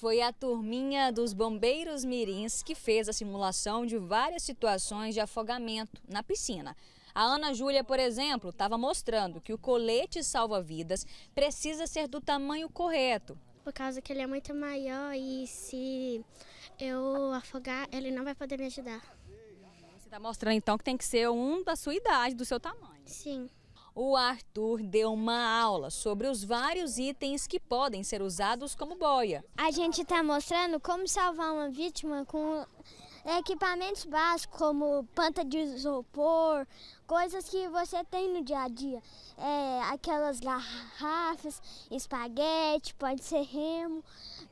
Foi a turminha dos bombeiros mirins que fez a simulação de várias situações de afogamento na piscina. A Ana Júlia, por exemplo, estava mostrando que o colete salva-vidas precisa ser do tamanho correto. Por causa que ele é muito maior e se eu afogar, ele não vai poder me ajudar. Você está mostrando então que tem que ser um da sua idade, do seu tamanho. Sim o Arthur deu uma aula sobre os vários itens que podem ser usados como boia. A gente está mostrando como salvar uma vítima com equipamentos básicos como planta de isopor, coisas que você tem no dia a dia. É, aquelas garrafas, espaguete, pode ser remo.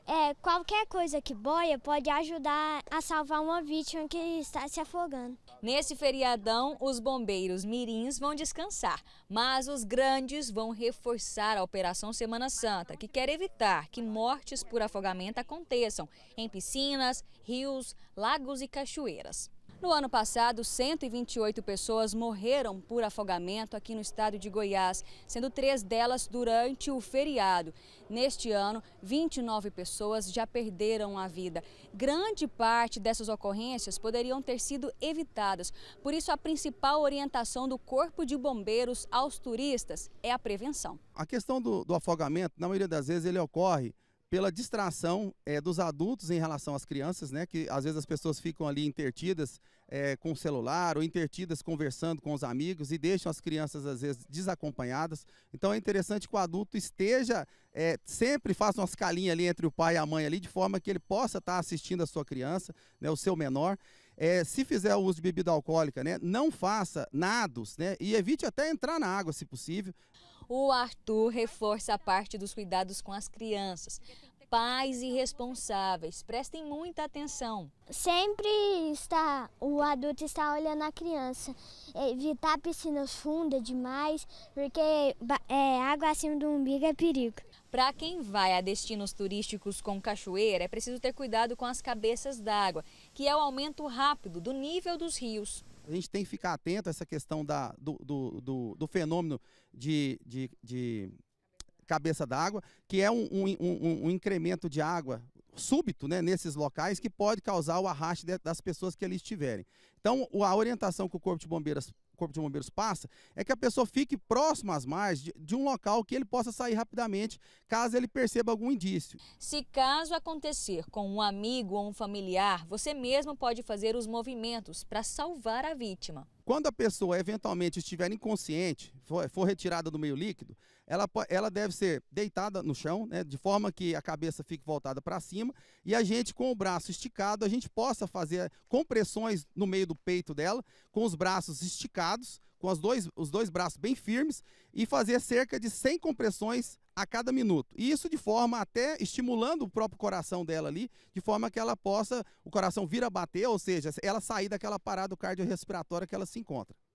É, qualquer coisa que boia pode ajudar a salvar uma vítima que está se afogando. Nesse feriadão, os bombeiros mirins vão descansar, mas os grandes vão reforçar a Operação Semana Santa, que quer evitar que mortes por afogamento aconteçam em piscinas, rios, lagos e cachoeiras. No ano passado, 128 pessoas morreram por afogamento aqui no estado de Goiás, sendo três delas durante o feriado. Neste ano, 29 pessoas já perderam a vida. Grande parte dessas ocorrências poderiam ter sido evitadas. Por isso, a principal orientação do Corpo de Bombeiros aos turistas é a prevenção. A questão do, do afogamento, na maioria das vezes, ele ocorre pela distração é, dos adultos em relação às crianças, né? Que às vezes as pessoas ficam ali intertidas é, com o celular ou intertidas conversando com os amigos e deixam as crianças às vezes desacompanhadas. Então é interessante que o adulto esteja é, sempre faça uma escalinha ali entre o pai e a mãe ali, de forma que ele possa estar tá assistindo a sua criança, né? O seu menor. É, se fizer o uso de bebida alcoólica, né, não faça nados, né, e evite até entrar na água, se possível. O Arthur reforça a parte dos cuidados com as crianças. Pais e responsáveis, prestem muita atenção. Sempre está o adulto está olhando a criança. Evitar piscinas fundas é demais, porque é, água acima do umbigo é perigo. Para quem vai a destinos turísticos com cachoeira, é preciso ter cuidado com as cabeças d'água, que é o aumento rápido do nível dos rios a gente tem que ficar atento a essa questão da, do, do, do, do fenômeno de, de, de cabeça d'água, que é um, um, um, um, incremento de água súbito né, nesses locais que pode causar o arraste de, das pessoas que ali estiverem. Então, a orientação que o Corpo de Bombeiros Corpo de Bombeiros passa é que a pessoa fique próxima às margens de, de um local que ele possa sair rapidamente, caso ele perceba algum indício. Se caso acontecer com um amigo ou um familiar, você mesmo pode fazer os movimentos para salvar a vítima. Quando a pessoa eventualmente estiver inconsciente, for, for retirada do meio líquido, ela, ela deve ser deitada no chão, né, de forma que a cabeça fique voltada para cima e a gente, com o braço esticado, a gente possa fazer compressões no meio do peito dela, com os braços esticados, com dois, os dois braços bem firmes e fazer cerca de 100 compressões a cada minuto. E isso de forma até estimulando o próprio coração dela ali, de forma que ela possa, o coração vir a bater, ou seja, ela sair daquela parada cardiorrespiratória que ela se encontra.